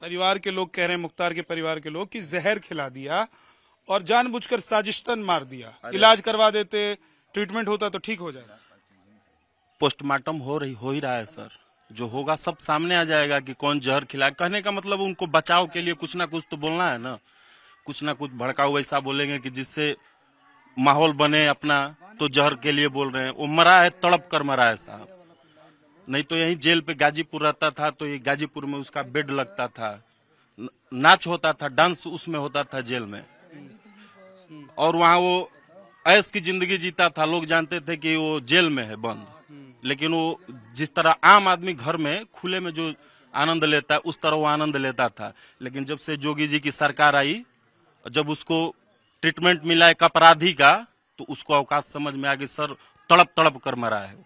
परिवार के लोग कह रहे हैं मुख्तार के परिवार के लोग कि जहर खिला दिया और जानबूझकर साजिशतन मार दिया इलाज करवा देते ट्रीटमेंट होता तो ठीक हो जाएगा पोस्टमार्टम हो रही हो ही रहा है सर जो होगा सब सामने आ जाएगा कि कौन जहर खिला कहने का मतलब उनको बचाव के लिए कुछ ना कुछ तो बोलना है ना कुछ ना कुछ भड़काऊ ऐसा बोलेंगे कि जिससे माहौल बने अपना तो जहर के लिए बोल रहे हैं वो मरा है तड़प कर मरा है साहब नहीं तो यही जेल पे गाजीपुर रहता था तो ये गाजीपुर में उसका बेड लगता था नाच होता था डांस उसमें होता था जेल में और वहाँ वो ऐश की जिंदगी जीता था लोग जानते थे कि वो जेल में है बंद लेकिन वो जिस तरह आम आदमी घर में खुले में जो आनंद लेता है उस तरह वो आनंद लेता था लेकिन जब से जोगी जी की सरकार आई जब उसको ट्रीटमेंट मिला एक अपराधी का तो उसको अवकाश समझ में आ गई सर तड़प तड़प कर मरा है